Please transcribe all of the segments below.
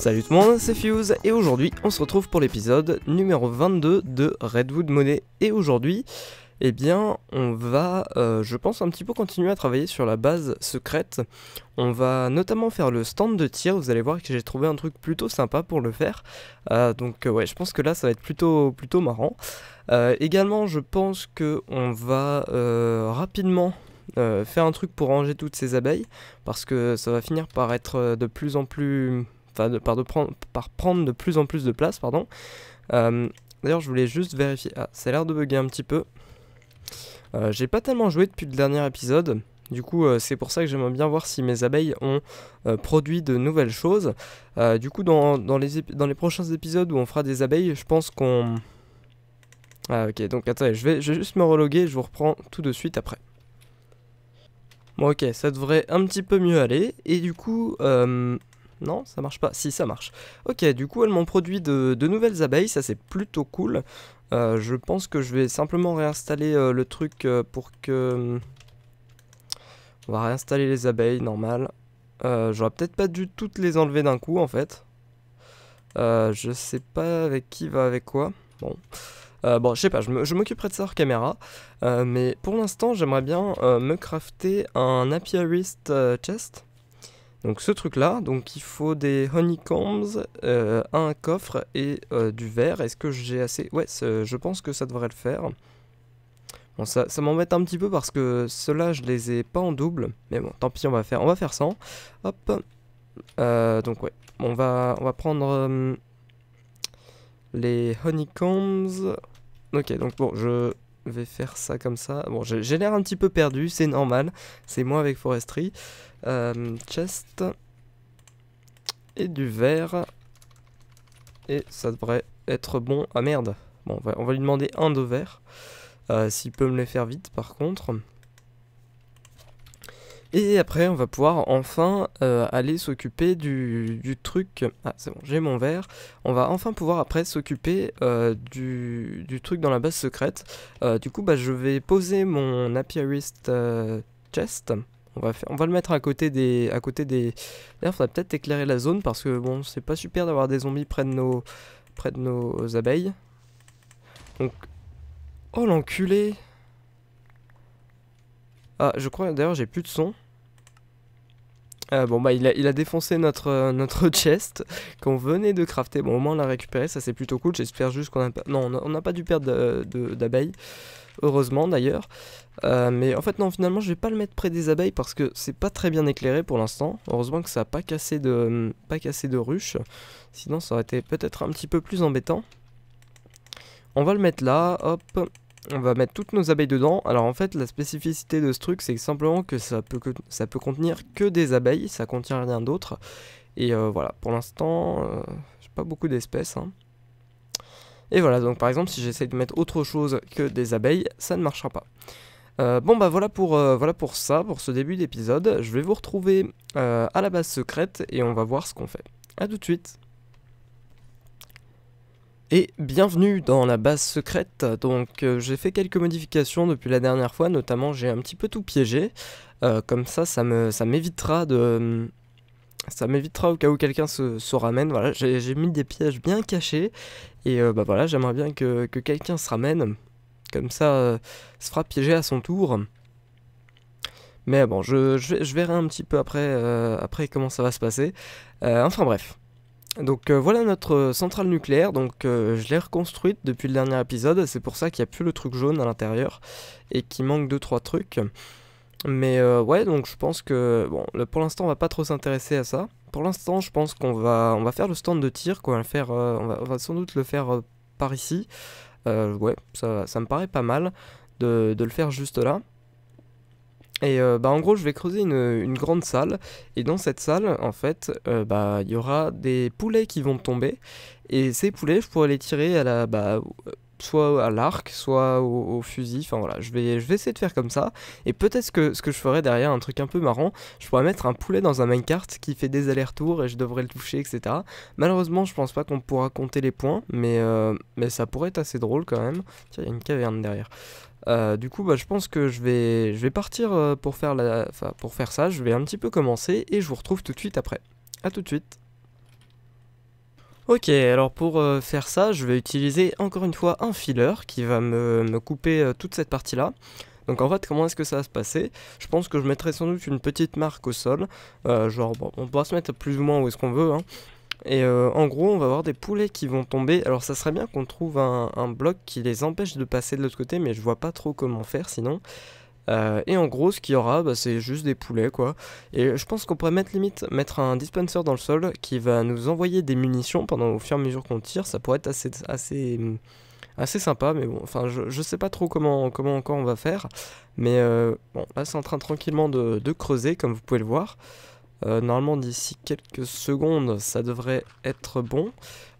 Salut tout le monde, c'est Fuse et aujourd'hui on se retrouve pour l'épisode numéro 22 de Redwood Money et aujourd'hui eh bien on va euh, je pense un petit peu continuer à travailler sur la base secrète. On va notamment faire le stand de tir, vous allez voir que j'ai trouvé un truc plutôt sympa pour le faire. Euh, donc euh, ouais je pense que là ça va être plutôt, plutôt marrant. également je pense que on va rapidement faire un truc pour ranger toutes ces abeilles parce que ça va finir par être de plus en plus de, par, prendre, de plus en plus de place, pardon. Euh, d'ailleurs, je voulais juste vérifier. Ah, ça a l'air de bugger un petit peu. Euh, j'ai pas tellement joué depuis le dernier épisode. Du coup, euh, c'est pour ça que j'aimerais bien voir si mes abeilles ont produit de nouvelles choses. du coup, dans, les dans, les prochains épisodes où on fera des abeilles, je pense qu'on... Ah ok, donc attendez, je vais, je vais juste me reloguer, je vous reprends tout de suite après. Bon ok, ça devrait un petit peu mieux aller. Et du coup, non, ça marche pas. Si, ça marche. Ok, du coup, elles m'ont produit de, nouvelles abeilles. Ça, c'est plutôt cool. Euh, je pense que je vais simplement réinstaller euh, le truc euh, pour que... On va réinstaller les abeilles, normal. J'aurais peut-être pas dû toutes les enlever d'un coup, en fait. je sais pas avec qui va avec quoi. Bon... bon, je sais pas, je m'occuperai de ça hors caméra. mais pour l'instant, j'aimerais bien me crafter un apiarist chest. Donc ce truc là, donc il faut des honeycombs, euh, un coffre et euh, du verre. Est-ce que j'ai assez Ouais, je pense que ça devrait le faire. Bon, ça, ça m'embête un petit peu parce que ceux-là, je les ai pas en double. Mais bon, tant pis, on va faire, on va faire 100. Hop. Euh, donc ouais, on va, on va prendre les honeycombs. Ok, donc bon, je vais faire ça comme ça. Bon, j'ai l'air un petit peu perdu, c'est normal. C'est moi avec forestry. Euh, chest. Et du verre. Et ça devrait être bon. Ah merde. Bon, on va, lui demander un de verre. Euh, s'il peut me les faire vite par contre. Et après, on va pouvoir enfin euh, aller s'occuper du, du, truc... Ah, c'est bon, j'ai mon verre. On va enfin pouvoir après s'occuper du, truc dans la base secrète. du coup, bah, je vais poser mon apiarist chest. On va, le mettre à côté des... À côté des... D'ailleurs, faudrait peut-être éclairer la zone parce que bon, c'est pas super d'avoir des zombies près de nos, près de nos abeilles. Donc... Oh l'enculé Ah, je crois d'ailleurs j'ai plus de son. Ah, bon bah il a, il a défoncé notre, euh, notre chest qu'on venait de crafter. Bon au moins on l'a récupéré, ça c'est plutôt cool. J'espère juste qu'on a pas... Non on n'a pas dû perdre d'abeilles heureusement d'ailleurs. Euh, mais en fait non, finalement je vais pas le mettre près des abeilles parce que c'est pas très bien éclairé pour l'instant. Heureusement que ça a pas cassé de, pas cassé de ruche, sinon ça aurait été peut-être un petit peu plus embêtant. On va le mettre là, hop, on va mettre toutes nos abeilles dedans. Alors en fait la spécificité de ce truc c'est simplement que ça peut, que, ça peut contenir que des abeilles, ça contient rien d'autre. Et euh, voilà, pour l'instant, euh, j'ai pas beaucoup d'espèces. Hein. Et voilà, donc par exemple, si j'essaie de mettre autre chose que des abeilles, ça ne marchera pas. Euh, bon bah voilà pour, euh, voilà pour ça, pour ce début d'épisode. Je vais vous retrouver euh, à la base secrète et on va voir ce qu'on fait. A tout de suite et bienvenue dans la base secrète, donc j'ai fait quelques modifications depuis la dernière fois, notamment j'ai un petit peu tout piégé, comme ça ça m'évitera ça de, ça m'évitera au cas où quelqu'un se, ramène. Voilà, j'ai mis des pièges bien cachés. Et euh, bah voilà, j'aimerais bien que, quelqu'un se ramène. Comme ça, euh, se fera piéger à son tour. Mais bon, je, verrai un petit peu après, euh, après comment ça va se passer. enfin bref. Donc voilà notre centrale nucléaire, donc je l'ai reconstruite depuis le dernier épisode, c'est pour ça qu'il n'y a plus le truc jaune à l'intérieur et qu'il manque 2-3 trucs. Mais euh, ouais, donc je pense que bon, pour l'instant, on va pas trop s'intéresser à ça. Pour l'instant, je pense qu'on va on va faire le stand de tir quoi, va, faire, euh, on va, sans doute le faire euh, par ici. ouais, ça, me paraît pas mal de, le faire juste là. Et bah en gros je vais creuser une, une, grande salle et dans cette salle en fait bah il y aura des poulets qui vont tomber et ces poulets je pourrais les tirer à la bah soit à l'arc, soit au, fusil. Enfin voilà, je vais, je vais essayer de faire comme ça. Et peut-être que ce que je ferai derrière, un truc un peu marrant, je pourrais mettre un poulet dans un minecart qui fait des allers-retours et je devrais le toucher, etc. Malheureusement, je pense pas qu'on pourra compter les points, mais, euh, mais ça pourrait être assez drôle quand même. Tiens, il y a une caverne derrière. Euh, du coup, bah, je pense que je vais, je vais partir euh, pour faire, la, pour faire ça. Je vais un petit peu commencer et je vous retrouve tout de suite après. A tout de suite. Ok, alors pour euh, faire ça, je vais utiliser encore une fois un filler qui va me, couper euh, toute cette partie-là. Donc en fait, comment est-ce que ça va se passer Je pense que je mettrai sans doute une petite marque au sol. Euh, genre, on pourra se mettre plus ou moins où est-ce qu'on veut. Hein. Et en gros, on va avoir des poulets qui vont tomber. Alors ça serait bien qu'on trouve un, bloc qui les empêche de passer de l'autre côté, mais je vois pas trop comment faire sinon. Euh, et en gros, ce qu'il y aura, bah, c'est juste des poulets, quoi. Et je pense qu'on pourrait mettre limite mettre un dispenser dans le sol qui va nous envoyer des munitions pendant au fur et à mesure qu'on tire. Ça pourrait être assez assez assez sympa, mais bon, enfin, je, je sais pas trop comment comment encore on va faire, mais euh, bon, là c'est en train tranquillement de, creuser, comme vous pouvez le voir. Euh, normalement d'ici quelques secondes ça devrait être bon.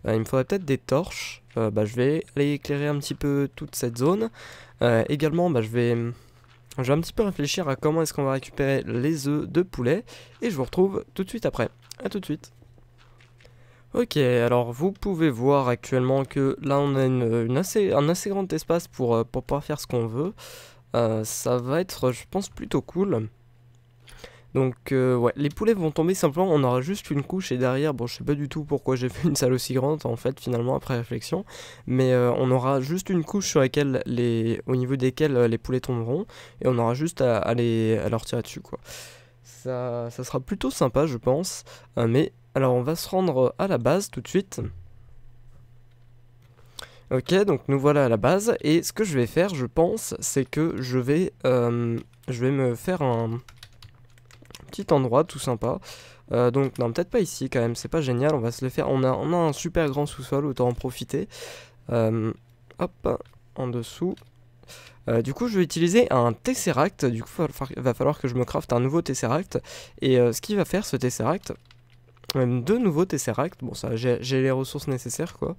il me faudrait peut-être des torches. Bah, je vais aller éclairer un petit peu toute cette zone. également bah, je vais je vais un petit peu réfléchir à comment est-ce qu'on va récupérer les œufs de poulet et je vous retrouve tout de suite après. A tout de suite. Ok, alors vous pouvez voir actuellement que là on a une, assez, un assez grand espace pour, euh, pour pouvoir faire ce qu'on veut. Euh, ça va être, je pense, plutôt cool. Donc euh, ouais, les poulets vont tomber simplement, on aura juste une couche et derrière, bon je sais pas du tout pourquoi j'ai fait une salle aussi grande en fait finalement après réflexion, mais euh, on aura juste une couche sur laquelle les, au niveau desquelles euh, les poulets tomberont et on aura juste à, à leur tirer dessus quoi. Ça, ça sera plutôt sympa je pense, mais alors on va se rendre à la base tout de suite. Ok, donc nous voilà à la base et ce que je vais faire je pense c'est que je vais, je vais me faire un endroit tout sympa. Euh, donc non, peut-être pas ici quand même, c'est pas génial, on va se le faire. On a, on a un super grand sous-sol, autant en profiter. Euh, hop, en dessous. Euh, du coup, je vais utiliser un Tesseract. Du coup, il va falloir que je me crafte un nouveau Tesseract. Et ce qui va faire ce Tesseract, même deux nouveaux Tesseract, bon ça, j'ai les ressources nécessaires quoi.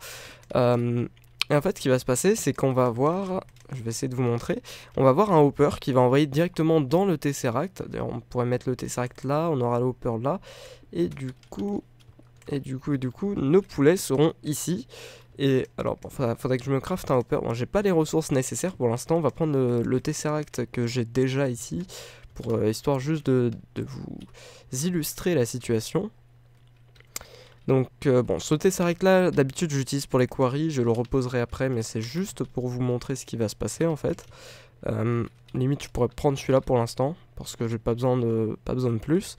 Et en fait, ce qui va se passer, c'est qu'on va avoir, je vais essayer de vous montrer, on va avoir un hopper qui va envoyer directement dans le Tesseract. D'ailleurs, on pourrait mettre le Tesseract là, on aura le hopper là. Et du coup, et du coup, et du coup, nos poulets seront ici. Et alors, il faudrait que je me crafte un hopper. Bon, j'ai pas les ressources nécessaires pour l'instant. On va prendre le, Tesseract que j'ai déjà ici, pour euh, histoire juste de vous illustrer la situation. Donc euh, bon, sauter Tesseract là, d'habitude j'utilise pour les queries, je le reposerai après, mais c'est juste pour vous montrer ce qui va se passer en fait. Euh, limite je pourrais prendre celui-là pour l'instant, parce que j'ai pas besoin de pas besoin de plus.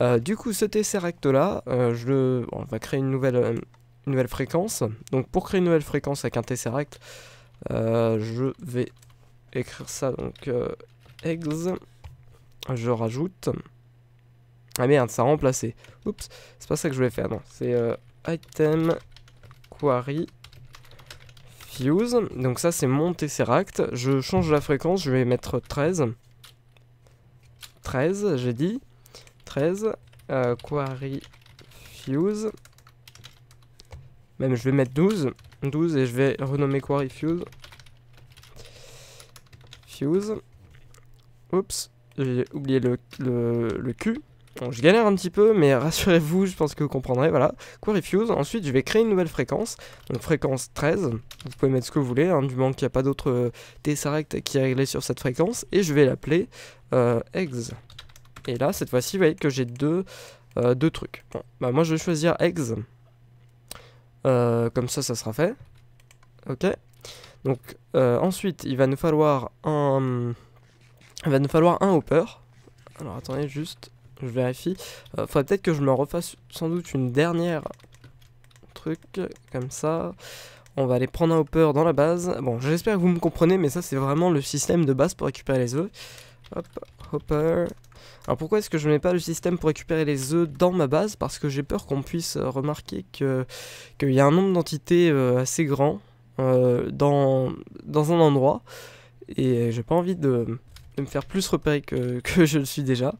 Euh, du coup ce Tesseract là, je on va créer une nouvelle, une nouvelle fréquence. Donc pour créer une nouvelle fréquence avec un Tesseract, je vais écrire ça donc eggs, je rajoute ah merde, ça a remplacé. Oups, c'est pas ça que je voulais faire, non. C'est euh, item query fuse. Donc ça, c'est mon Tesseract. Je change la fréquence, je vais mettre 13. 13, j'ai dit. 13. quarry euh, query fuse. Même, je vais mettre 12. 12 et je vais renommer query fuse. Fuse. Oups, j'ai oublié le, le, le Q. Bon, je galère un petit peu, mais rassurez-vous, je pense que vous comprendrez, voilà. Quoi refuse, ensuite je vais créer une nouvelle fréquence, donc fréquence 13, vous pouvez mettre ce que vous voulez, hein, du moment qu'il n'y a pas d'autre euh, Tesseract qui est réglé sur cette fréquence, et je vais l'appeler euh, Et là, cette fois-ci, vous voyez que j'ai deux, euh, deux trucs. Bon, bah moi je vais choisir ex, euh, comme ça, ça sera fait. Ok, donc ensuite, il va nous falloir un... Il va nous falloir un hopper. Alors attendez, juste je vérifie. Faut euh, faudrait peut-être que je me refasse sans doute une dernière truc comme ça. On va aller prendre un hopper dans la base. Bon, j'espère que vous me comprenez, mais ça c'est vraiment le système de base pour récupérer les œufs. Hop, hopper. Alors pourquoi est-ce que je mets pas le système pour récupérer les œufs dans ma base Parce que j'ai peur qu'on puisse euh, remarquer qu'il y a un nombre d'entités euh, assez grand dans, dans un endroit. Et j'ai pas envie de, me faire plus repérer que, que je le suis déjà.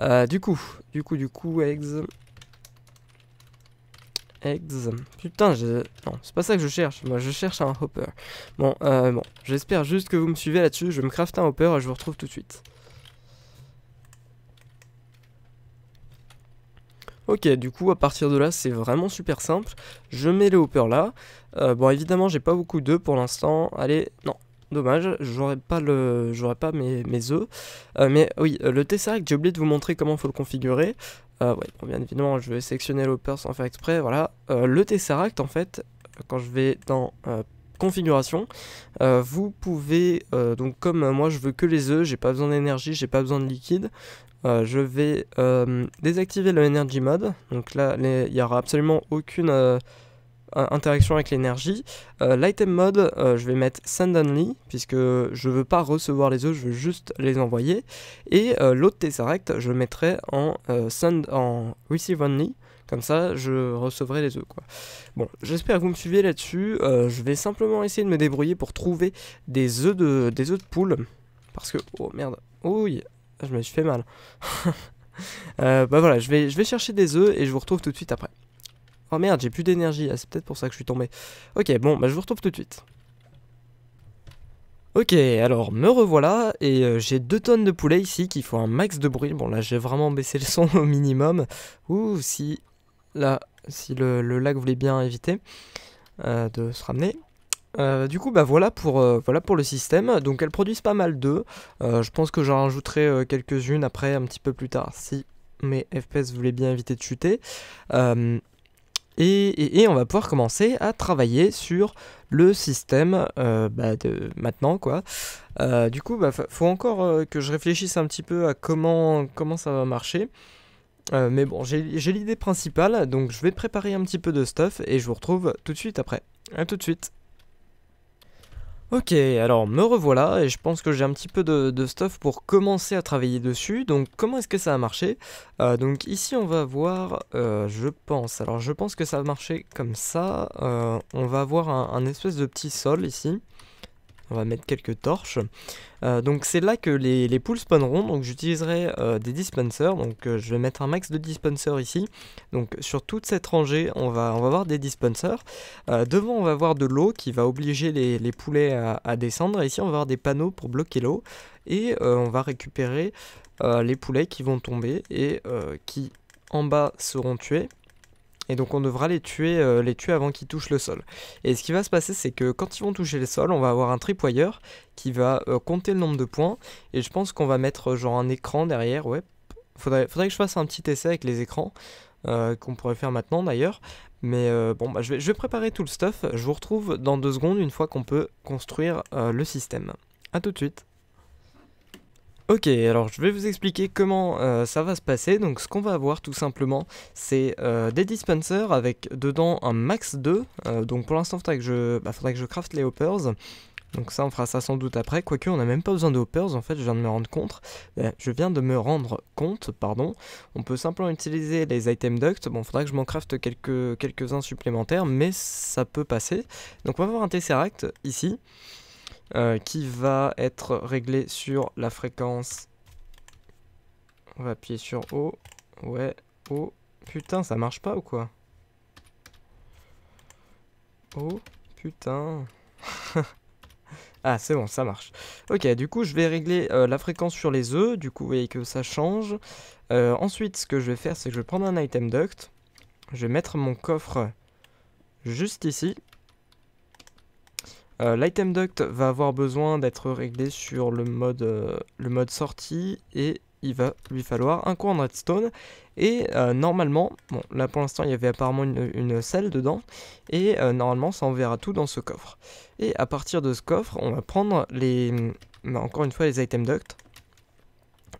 Euh, du coup, du coup, du coup, eggs. Eggs. Putain, je... non, c'est pas ça que je cherche. Moi, je cherche un hopper. Bon, euh, bon, j'espère juste que vous me suivez là-dessus. Je me crafte un hopper et je vous retrouve tout de suite. Ok, du coup, à partir de là, c'est vraiment super simple. Je mets le hopper là. Euh, bon, évidemment, j'ai pas beaucoup d'œufs pour l'instant. Allez, non, Dommage, j'aurais pas, le, j'aurais pas mes, mes œufs. Euh, mais oui, euh, le Tesseract, j'ai oublié de vous montrer comment il faut le configurer. Euh, bien évidemment, je vais sélectionner l'hopper sans faire exprès, voilà. le Tesseract, en fait, quand je vais dans configuration, vous pouvez, donc comme moi je veux que les œufs, j'ai pas besoin d'énergie, j'ai pas besoin de liquide, je vais désactiver le Energy Mode. Donc là, il n'y aura absolument aucune, euh, interaction avec l'énergie. Euh, L'item mode, euh, je vais mettre send only, puisque je veux pas recevoir les œufs, je veux juste les envoyer. Et l'autre tesseract, je mettrai en en receive only. Comme ça, je recevrai les œufs. Bon, j'espère que vous me suivez là-dessus. je vais simplement essayer de me débrouiller pour trouver des œufs de, des de poule. Parce que, oh merde, oh, ouille, je me suis fait mal. bah voilà, je vais, je vais chercher des œufs et je vous retrouve tout de suite après. Oh merde, j'ai plus d'énergie, ah, c'est peut-être pour ça que je suis tombé. Ok, bon, bah je vous retrouve tout de suite. Ok, alors me revoilà, et euh, j'ai 2 tonnes de poulet ici qui font un max de bruit. Bon là j'ai vraiment baissé le son au minimum. Ouh, si... Là, si le, lac lag voulait bien éviter euh, de se ramener. Euh, du coup, bah voilà pour, voilà pour le système. Donc elles produisent pas mal d'œufs. je pense que j'en rajouterai quelques-unes après, un petit peu plus tard, si mes FPS voulaient bien éviter de chuter et, on va pouvoir commencer à travailler sur le système euh, bah, de maintenant quoi. Euh, du coup, bah, faut encore euh, que je réfléchisse un petit peu à comment, comment ça va marcher. mais bon, j'ai l'idée principale, donc je vais préparer un petit peu de stuff et je vous retrouve tout de suite après. A tout de suite Ok, alors me revoilà et je pense que j'ai un petit peu de, stuff pour commencer à travailler dessus. Donc comment est-ce que ça a marché euh, Donc ici on va voir, euh, je pense, alors je pense que ça va marcher comme ça. Euh, on va avoir un, espèce de petit sol ici. On va mettre quelques torches. Euh, donc c'est là que les, poules spawneront. Donc j'utiliserai euh, des dispensers. Donc euh, je vais mettre un max de dispensers ici. Donc sur toute cette rangée, on va, on va des dispensers. devant, on va avoir de l'eau qui va obliger les, poulets à, à, descendre. Ici, on va avoir des panneaux pour bloquer l'eau. Et on va récupérer les poulets qui vont tomber et qui en bas seront tués et donc on devra les tuer, euh, les tuer avant qu'ils touchent le sol. Et ce qui va se passer, c'est que quand ils vont toucher le sol, on va avoir un tripoyeur qui va euh, compter le nombre de points, et je pense qu'on va mettre euh, genre un écran derrière, ouais. Faudrait, faudrait que je fasse un petit essai avec les écrans, qu'on pourrait faire maintenant d'ailleurs. Mais bon, bah, je, vais, je, vais, préparer tout le stuff, je vous retrouve dans deux secondes une fois qu'on peut construire le système. A tout de suite Ok, alors je vais vous expliquer comment euh, ça va se passer. Donc ce qu'on va avoir tout simplement, c'est euh, des dispensers avec dedans un max 2. Euh, donc pour l'instant, il je... Bah, faudrait que je craft les hoppers. Donc ça, on fera ça sans doute après. Quoique, on n'a même pas besoin de hoppers, en fait, je viens de me rendre compte. je viens de me rendre compte, pardon. On peut simplement utiliser les item ducts. Bon, il faudra que je m'en crafte quelques-uns supplémentaires, mais ça peut passer. Donc on va avoir un tesseract ici. Euh, qui va être réglé sur la fréquence. On va appuyer sur O. Ouais, O. Putain, ça marche pas ou quoi O, putain. ah, c'est bon, ça marche. Ok, du coup, je vais régler euh, la fréquence sur les œufs. E. Du coup, vous voyez que ça change. Euh, ensuite, ce que je vais faire, c'est que je vais prendre un item duct. Je vais mettre mon coffre juste ici. Euh, l'item duct va avoir besoin d'être réglé sur le mode, euh, le mode sortie et il va lui falloir un coin de redstone et euh, normalement, bon là pour l'instant il y avait apparemment une, selle dedans et normalement ça enverra tout dans ce coffre. Et à partir de ce coffre on va prendre les, mm, bah, encore une fois les item ducts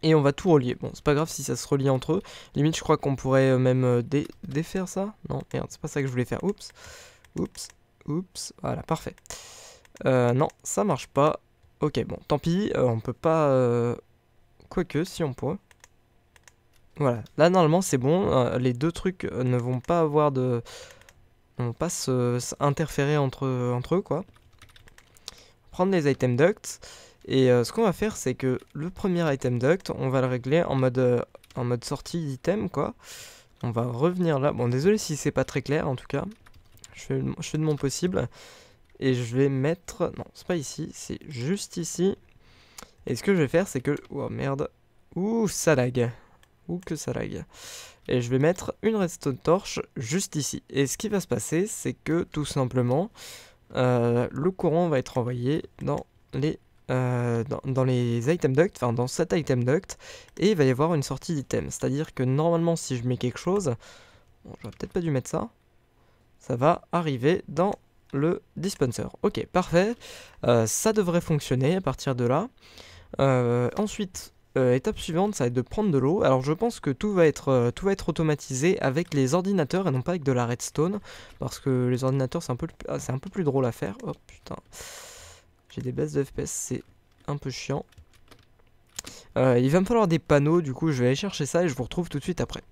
et on va tout relier. Bon, c'est pas grave si ça se relie entre eux. Limite, je crois qu'on pourrait même défaire ça. Non, merde, c'est pas ça que je voulais faire. Oups, oups, oups. Voilà, parfait. Euh, non, ça marche pas. Ok, bon, tant pis, euh, on peut pas... quoi euh, Quoique, si on peut. Voilà, là normalement c'est bon, euh, les deux trucs ne vont pas avoir de... On vont pas s'interférer entre, entre eux, quoi. Prendre les item ducts, et ce qu'on va faire c'est que le premier item duct, on va le régler en mode, en mode sortie d'item, quoi. On va revenir là, bon désolé si c'est pas très clair en tout cas, je fais, je fais de mon possible. Et je vais mettre... Non, c'est pas ici, c'est juste ici. Et ce que je vais faire, c'est que... Oh merde. Ouh, ça lag. Ouh, que ça lag. Et je vais mettre une redstone torche juste ici. Et ce qui va se passer, c'est que tout simplement, euh, le courant va être envoyé dans les euh, dans, les item duct, enfin dans cet item duct, et il va y avoir une sortie d'item. C'est-à-dire que normalement, si je mets quelque chose, bon, j'aurais peut-être pas dû mettre ça, ça va arriver dans le dispenser. Ok, parfait. Euh, ça devrait fonctionner à partir de là. Euh, ensuite, euh, étape suivante, ça va être de prendre de l'eau. Alors je pense que tout va, être, tout va être automatisé avec les ordinateurs et non pas avec de la redstone. Parce que les ordinateurs, c'est un, peu, ah, un peu plus drôle à faire. Oh putain. J'ai des baisses de FPS, c'est un peu chiant. il va me falloir des panneaux, du coup je vais aller chercher ça et je vous retrouve tout de suite après.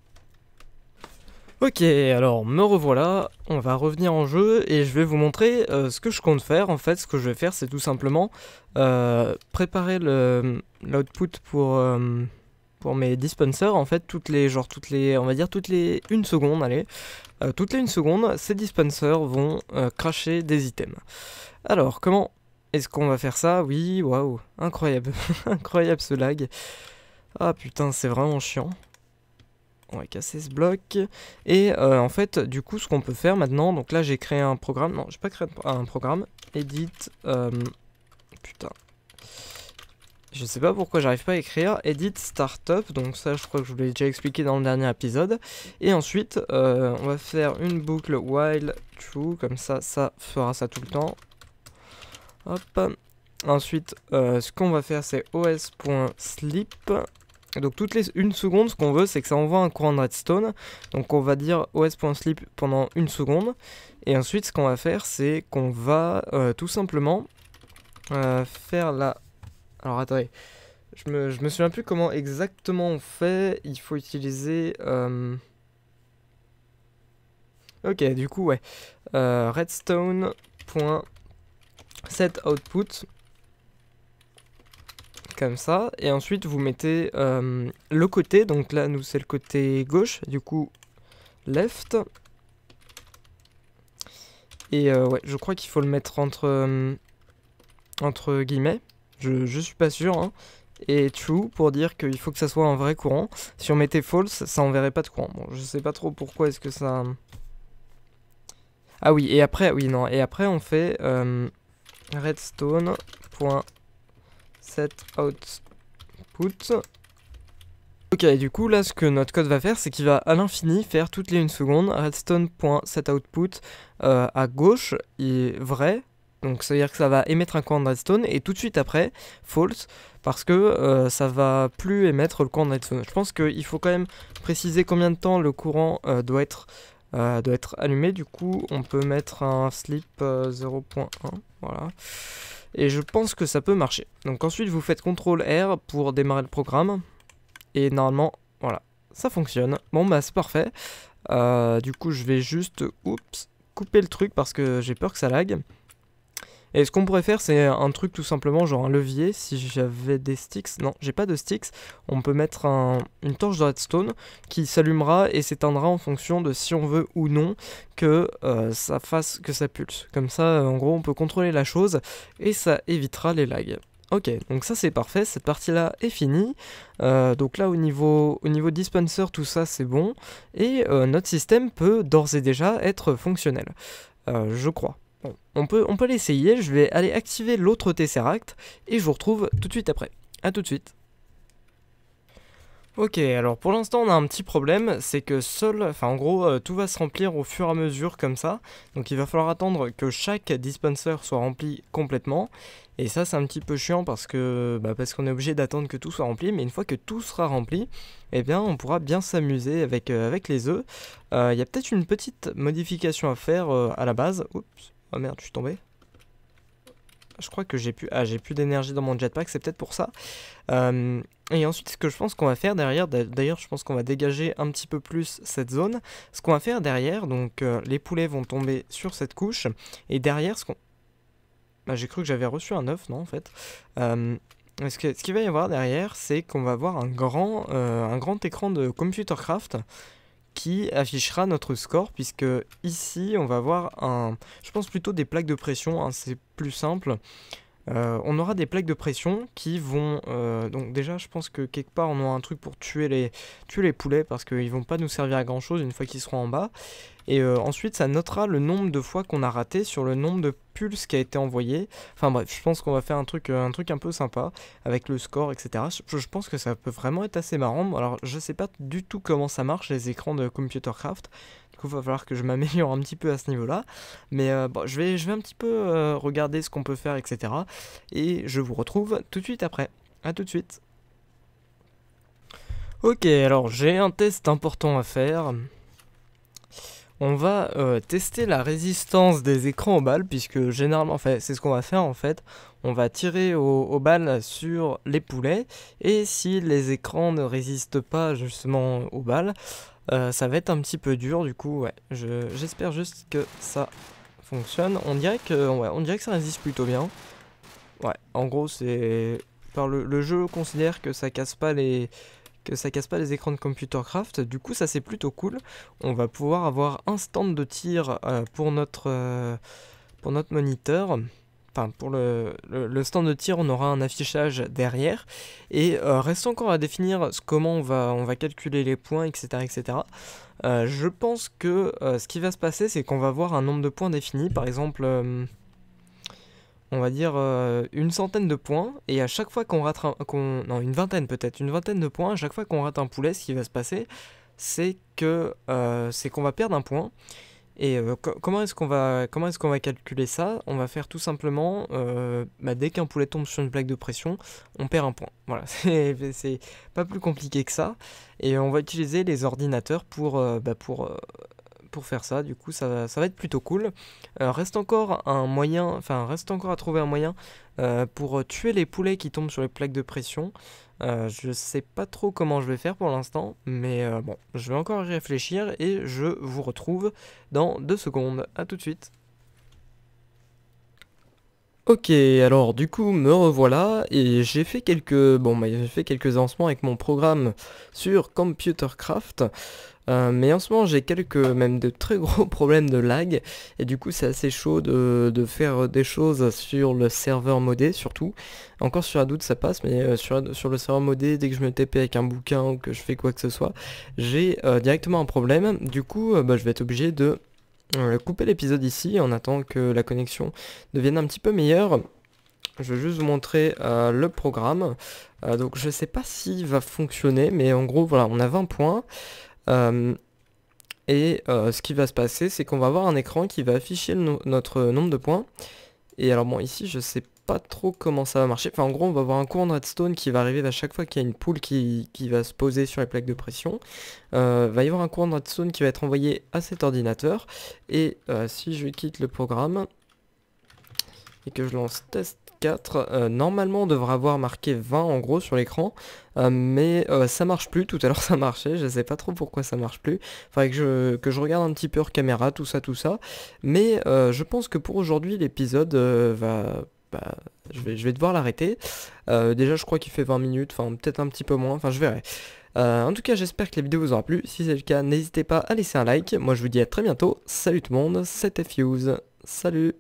Ok, alors me revoilà, on va revenir en jeu et je vais vous montrer euh, ce que je compte faire. En fait, ce que je vais faire, c'est tout simplement euh, préparer l'output pour, euh, pour mes dispensers. En fait, toutes les, genre toutes les, on va dire toutes les une seconde, allez, toutes les une seconde, ces dispensers vont cracher des items. Alors, comment est-ce qu'on va faire ça Oui, waouh, incroyable, incroyable ce lag. Ah putain, c'est vraiment chiant on va casser ce bloc. Et euh, en fait, du coup, ce qu'on peut faire maintenant, donc là j'ai créé un programme, non, j'ai pas créé un programme, edit, euh, putain, je sais pas pourquoi j'arrive pas à écrire, edit startup, donc ça je crois que je vous l'ai déjà expliqué dans le dernier épisode. Et ensuite, euh, on va faire une boucle while true, comme ça, ça fera ça tout le temps. Hop. Ensuite, ce qu'on va faire, c'est os.sleep donc toutes les une seconde, ce qu'on veut, c'est que ça envoie un courant de redstone. Donc on va dire os.sleep pendant une seconde. Et ensuite, ce qu'on va faire, c'est qu'on va euh, tout simplement euh, faire la... Alors attendez, je me, je souviens plus comment exactement on fait. Il faut utiliser... Euh, ok, du coup, ouais. redstone.setOutput comme ça. Et ensuite, vous mettez euh, le côté. Donc là, nous, c'est le côté gauche. Du coup, left. Et euh, ouais, je crois qu'il faut le mettre entre, euh, entre guillemets. Je, je, suis pas sûr. Hein. Et true pour dire qu'il faut que ça soit un vrai courant. Si on mettait false, ça enverrait pas de courant. Bon, je sais pas trop pourquoi est-ce que ça... Ah oui, et après, oui, non. Et après, on fait redstone set output. Ok, du coup, là, ce que notre code va faire, c'est qu'il va à l'infini faire toutes les 1 seconde redstone.setOutput euh, à gauche, est vrai, donc ça veut dire que ça va émettre un coin de redstone et tout de suite après, false, parce que euh, ça va plus émettre le coin de redstone. Je pense qu'il faut quand même préciser combien de temps le courant euh, doit, être, doit être allumé. Du coup, on peut mettre un slip 0.1, voilà. Et je pense que ça peut marcher. Donc ensuite, vous faites CTRL R pour démarrer le programme. Et normalement, voilà, ça fonctionne. Bon, bah c'est parfait. Euh, du coup, je vais juste oups, couper le truc parce que j'ai peur que ça lag. Et ce qu'on pourrait faire, c'est un truc tout simplement, genre un levier. Si j'avais des sticks, non, j'ai pas de sticks. On peut mettre une torche de redstone qui s'allumera et s'éteindra en fonction de si on veut ou non que euh, ça fasse, que ça pulse. Comme ça, euh, en gros, on peut contrôler la chose et ça évitera les lags. Ok, donc ça c'est parfait, cette partie-là est finie. Euh, donc là au niveau, au niveau dispenser, tout ça c'est bon. Et notre système peut d'ores et déjà être fonctionnel, je crois. On peut, on peut l'essayer, je vais aller activer l'autre Tesseract et je vous retrouve tout de suite après. A tout de suite. Ok, alors pour l'instant on a un petit problème, c'est que seul, enfin en gros euh, tout va se remplir au fur et à mesure comme ça, donc il va falloir attendre que chaque dispenser soit rempli complètement, et ça c'est un petit peu chiant parce que bah, parce qu'on est obligé d'attendre que tout soit rempli, mais une fois que tout sera rempli, eh bien on pourra bien s'amuser avec, euh, avec les œufs. Euh, il y a peut-être une petite modification à faire à la base, oups, Oh merde, je suis tombé. Je crois que j'ai plus... Ah, j'ai plus d'énergie dans mon jetpack, c'est peut-être pour ça. Euh, et ensuite, ce que je pense qu'on va faire derrière, d'ailleurs, je pense qu'on va dégager un petit peu plus cette zone. Ce qu'on va faire derrière, donc euh, les poulets vont tomber sur cette couche. Et derrière, ce qu'on... Bah, j'ai cru que j'avais reçu un œuf, non, en fait. Euh, ce qu'il va y avoir derrière, c'est qu'on va avoir un grand, un grand écran de Computercraft qui affichera notre score puisque ici on va avoir, un je pense plutôt des plaques de pression hein, c'est plus simple euh, on aura des plaques de pression qui vont... Euh, donc déjà, je pense que quelque part, on aura un truc pour tuer les, les poulets parce qu'ils vont pas nous servir à grand-chose une fois qu'ils seront en bas. Et euh, ensuite, ça notera le nombre de fois qu'on a raté sur le nombre de pulses qui a été envoyé. Enfin bref, je pense qu'on va faire un truc, un truc un peu sympa avec le score, etc. Je, pense que ça peut vraiment être assez marrant. Alors, je sais pas du tout comment ça marche les écrans de Computercraft va falloir que je m'améliore un petit peu à ce niveau-là. Mais euh, bon, je vais, je vais un petit peu euh, regarder ce qu'on peut faire, etc. Et je vous retrouve tout de suite après. à tout de suite. Ok, alors j'ai un test important à faire on va euh, tester la résistance des écrans aux balles, puisque généralement, c'est ce qu'on va faire en fait. On va tirer aux, balles sur les poulets, et si les écrans ne résistent pas justement aux balles, euh, ça va être un petit peu dur. Du coup, ouais, j'espère juste que ça fonctionne. On dirait que, on dirait que ça résiste plutôt bien. Ouais, en gros, c'est. le jeu considère que ça casse pas les, ça casse pas les écrans de Computercraft. Du coup, ça c'est plutôt cool. On va pouvoir avoir un stand de tir euh, pour, notre, euh, pour notre moniteur. Enfin, pour le, stand de tir, on aura un affichage derrière. Et euh, reste encore à définir comment on va, on va calculer les points, etc. etc. je pense que ce qui va se passer, c'est qu'on va avoir un nombre de points défini. Par exemple on va dire euh, une centaine de points et à chaque fois qu'on rate un, non une vingtaine peut-être une vingtaine de points à chaque fois qu'on rate un poulet ce qui va se passer c'est que euh, c'est qu'on va perdre un point et euh, comment est-ce qu'on va comment est-ce qu'on va calculer ça on va faire tout simplement bah, dès qu'un poulet tombe sur une plaque de pression on perd un point voilà c'est pas plus compliqué que ça et on va utiliser les ordinateurs pour bah, pour pour faire ça, du coup ça, va être plutôt cool. Euh, reste encore un moyen, enfin reste encore à trouver un moyen euh, pour tuer les poulets qui tombent sur les plaques de pression. Euh, je sais pas trop comment je vais faire pour l'instant, mais bon, je vais encore y réfléchir et je vous retrouve dans deux secondes. À tout de suite. Ok, alors du coup me revoilà et j'ai fait quelques bon bah, j'ai fait quelques avancements avec mon programme sur Computercraft. Euh, mais en ce moment j'ai quelques, même de très gros problèmes de lag, et du coup c'est assez chaud de, faire des choses sur le serveur modé surtout. Encore sur doute, ça passe, mais euh, sur, le serveur modé, dès que je me TP avec un bouquin ou que je fais quoi que ce soit, j'ai euh, directement un problème, du coup bah, je vais être obligé de couper l'épisode ici en attendant que la connexion devienne un petit peu meilleure. Je vais juste vous montrer le programme. donc je sais pas s'il va fonctionner, mais en gros voilà, on a 20 points. Euh, et euh, ce qui va se passer, c'est qu'on va avoir un écran qui va afficher notre nombre de points. Et alors bon, ici, je sais pas trop comment ça va marcher. Enfin, en gros, on va avoir un courant de redstone qui va arriver à chaque fois qu'il y a une poule qui, va se poser sur les plaques de pression. Il euh, va y avoir un courant de redstone qui va être envoyé à cet ordinateur. Et si je quitte le programme et que je lance test 4. Euh, normalement, on devrait avoir marqué 20 en gros sur l'écran, euh, mais euh, ça marche plus. Tout à l'heure, ça marchait. Je sais pas trop pourquoi ça marche plus. Faudrait que je, que je regarde un petit peu hors caméra, tout ça, tout ça. Mais je pense que pour aujourd'hui, l'épisode va bah, je, vais, devoir l'arrêter. déjà, je crois qu'il fait 20 minutes, enfin peut-être un petit peu moins, enfin je verrai. en tout cas, j'espère que la vidéo vous aura plu. Si c'est le cas, n'hésitez pas à laisser un like. Moi, je vous dis à très bientôt. Salut tout le monde, c'était Fuse. Salut